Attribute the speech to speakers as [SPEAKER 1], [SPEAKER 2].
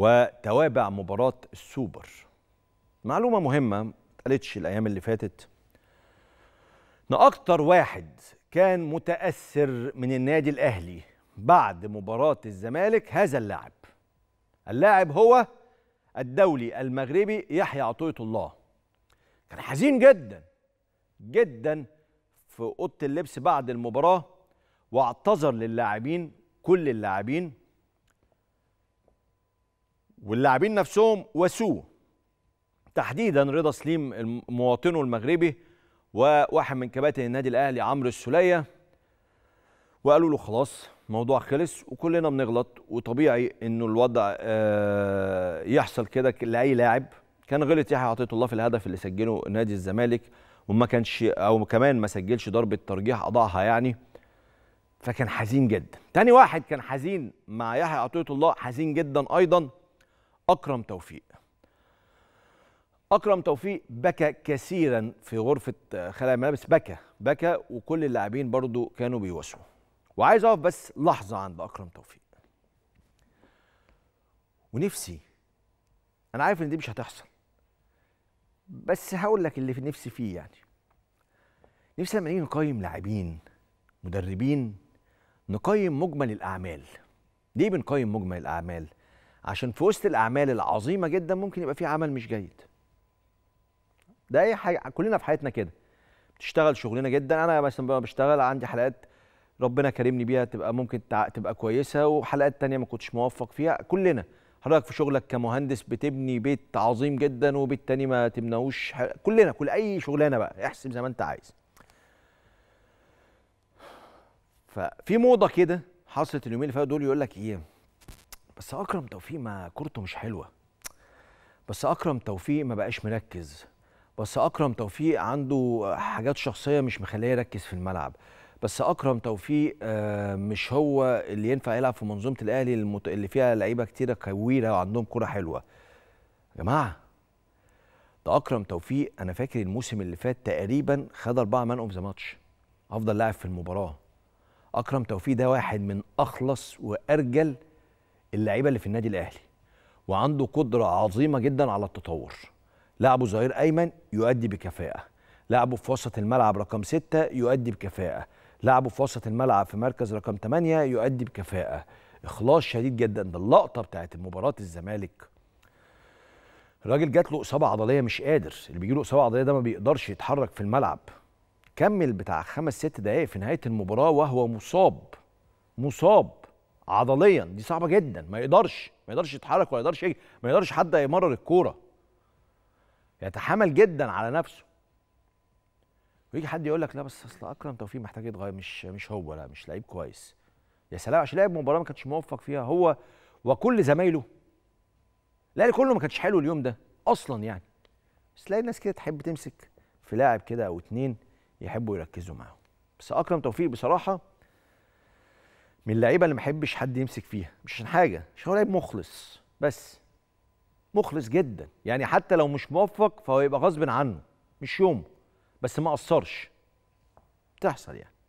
[SPEAKER 1] وتوابع مباراة السوبر معلومة مهمة ما اتقالتش الأيام اللي فاتت إن أكتر واحد كان متأثر من النادي الأهلي بعد مباراة الزمالك هذا اللاعب اللاعب هو الدولي المغربي يحيى عطية الله كان حزين جدا جدا في أوضة اللبس بعد المباراة واعتذر للاعبين كل اللاعبين واللاعبين نفسهم وسو تحديدا رضا سليم مواطنه المغربي وواحد من كباتن النادي الاهلي عمرو السوليه وقالوا له خلاص الموضوع خلص وكلنا بنغلط وطبيعي انه الوضع آه، يحصل كده لاي لاعب كان غلط يحيى عطيه الله في الهدف اللي سجله نادي الزمالك وما كانش او كمان ما سجلش ضربه ترجيح اضاعها يعني فكان حزين جدا تاني واحد كان حزين مع يحيى عطيه الله حزين جدا ايضا أكرم توفيق أكرم توفيق بكى كثيرا في غرفة آه، خلايا الملابس بكى بكى وكل اللاعبين برضو كانوا بيوسعوا وعايز أقف بس لحظة عند أكرم توفيق ونفسي أنا عارف إن دي مش هتحصل بس هقول لك اللي في نفسي فيه يعني نفسي لما نيجي نقيم لاعبين مدربين نقيم مجمل الأعمال ليه بنقيم مجمل الأعمال؟ عشان في وسط الاعمال العظيمه جدا ممكن يبقى في عمل مش جيد ده اي حاجه كلنا في حياتنا كده بتشتغل شغلنا جدا انا مثلا بشتغل عندي حلقات ربنا كرمني بيها تبقى ممكن تبقى كويسه وحلقات تانية ما كنتش موفق فيها كلنا حضرتك في شغلك كمهندس بتبني بيت عظيم جدا وبيت تاني ما تبنوش كلنا كل اي شغلانه بقى احسب زي ما انت عايز ففي موضه كده حصلت اليومين اللي فاتوا دول يقول لك ايه بس اكرم توفيق ما كورته مش حلوه بس اكرم توفيق ما بقاش مركز بس اكرم توفيق عنده حاجات شخصيه مش مخليه يركز في الملعب بس اكرم توفيق آه، مش هو اللي ينفع يلعب في منظومه الاهلي اللي فيها لعيبه كتيره كويره وعندهم كره حلوه يا جماعه ده اكرم توفيق انا فاكر الموسم اللي فات تقريبا خد اربعه مان اوف ذا ماتش افضل لاعب في المباراه اكرم توفيق ده واحد من اخلص وارجل اللعيبه اللي في النادي الاهلي وعنده قدره عظيمه جدا على التطور لاعبه ظهير ايمن يؤدي بكفاءه لعبه في وسط الملعب رقم ستة يؤدي بكفاءه لعبه في وسط الملعب في مركز رقم 8 يؤدي بكفاءه اخلاص شديد جدا ده اللقطه بتاعت مباراه الزمالك الراجل جات له اصابه عضليه مش قادر اللي بيجي له اصابه عضليه ده ما بيقدرش يتحرك في الملعب كمل بتاع خمس ست دقائق في نهايه المباراه وهو مصاب مصاب عضليا دي صعبه جدا ما يقدرش ما يقدرش يتحرك ولا يقدرش يجي ما يقدرش حد يمرر الكوره يتحامل جدا على نفسه ويجي حد يقول لك لا بس اصل اكرم توفيق محتاج يتغير مش مش هو لا مش لعيب كويس يا سلام عشان لعب مباراه ما كانش موفق فيها هو وكل زمايله لا كله ما كانش حلو اليوم ده اصلا يعني بس تلاقي الناس كده تحب تمسك في لاعب كده او اتنين يحبوا يركزوا معاهم بس اكرم توفيق بصراحه من اللعيبه اللي ما بحبش حد يمسك فيها مش عشان حاجه عشان هو لعيب مخلص بس مخلص جدا يعني حتى لو مش موفق فهو يبقى غصب عنه مش يوم بس ما قصرش تحصل يعني